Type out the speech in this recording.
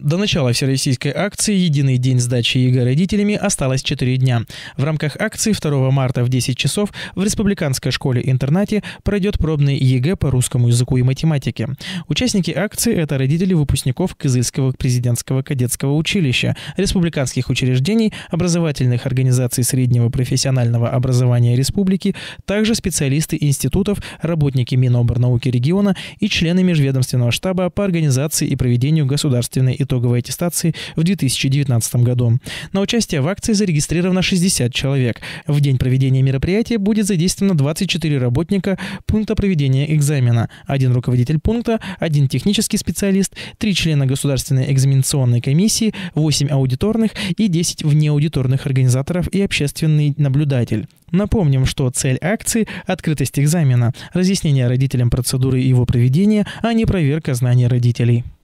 До начала всероссийской акции «Единый день сдачи ЕГЭ родителями» осталось 4 дня. В рамках акции 2 марта в 10 часов в Республиканской школе-интернате пройдет пробный ЕГЭ по русскому языку и математике. Участники акции – это родители выпускников Кызыльского президентского кадетского училища, республиканских учреждений, образовательных организаций среднего профессионального образования республики, также специалисты институтов, работники Миноборнауки региона и члены межведомственного штаба по организации и проведению государственной и итоговой аттестации в 2019 году. На участие в акции зарегистрировано 60 человек. В день проведения мероприятия будет задействовано 24 работника пункта проведения экзамена, один руководитель пункта, один технический специалист, три члена Государственной экзаменационной комиссии, 8 аудиторных и 10 внеаудиторных организаторов и общественный наблюдатель. Напомним, что цель акции – открытость экзамена, разъяснение родителям процедуры его проведения, а не проверка знаний родителей.